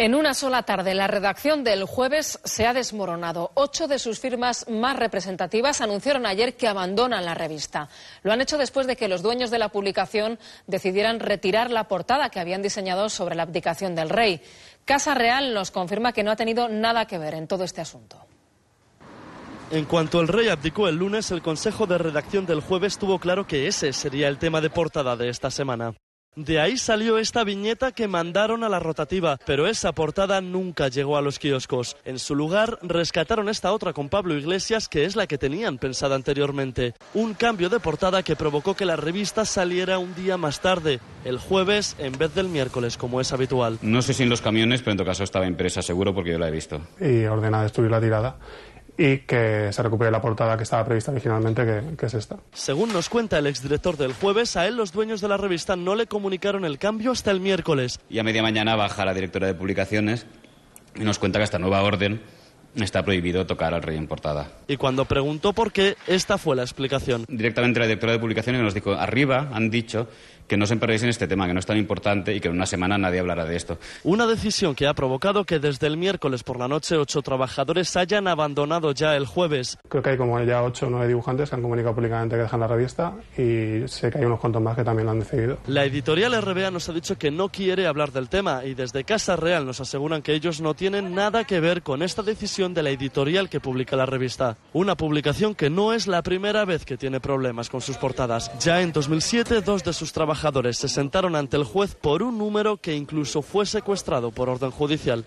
En una sola tarde, la redacción del jueves se ha desmoronado. Ocho de sus firmas más representativas anunciaron ayer que abandonan la revista. Lo han hecho después de que los dueños de la publicación decidieran retirar la portada que habían diseñado sobre la abdicación del rey. Casa Real nos confirma que no ha tenido nada que ver en todo este asunto. En cuanto el rey abdicó el lunes, el Consejo de Redacción del jueves tuvo claro que ese sería el tema de portada de esta semana. De ahí salió esta viñeta que mandaron a la rotativa, pero esa portada nunca llegó a los kioscos. En su lugar, rescataron esta otra con Pablo Iglesias, que es la que tenían pensada anteriormente. Un cambio de portada que provocó que la revista saliera un día más tarde, el jueves en vez del miércoles, como es habitual. No sé si en los camiones, pero en todo caso estaba impresa seguro porque yo la he visto. Y ordenada estuvo la tirada y que se recupere la portada que estaba prevista originalmente, que, es esta. Según nos cuenta el exdirector del jueves, a él los dueños de la revista no le comunicaron el cambio hasta el miércoles. Y a media mañana baja la directora de publicaciones y nos cuenta que esta nueva orden está prohibido tocar al rey en portada. Y cuando preguntó por qué, esta fue la explicación. Directamente la directora de publicaciones nos dijo, arriba han dicho que no se perdáis en este tema, que no es tan importante y que en una semana nadie hablará de esto. Una decisión que ha provocado que desde el miércoles por la noche ocho trabajadores hayan abandonado ya el jueves. Creo que hay como ya ocho o nueve dibujantes que han comunicado públicamente que dejan la revista y sé que hay unos cuantos más que también lo han decidido. La editorial RBA nos ha dicho que no quiere hablar del tema y desde Casa Real nos aseguran que ellos no tienen nada que ver con esta decisión de la editorial que publica la revista. Una publicación que no es la primera vez que tiene problemas con sus portadas. Ya en 2007 dos de sus trabajadores se sentaron ante el juez por un número que incluso fue secuestrado por orden judicial.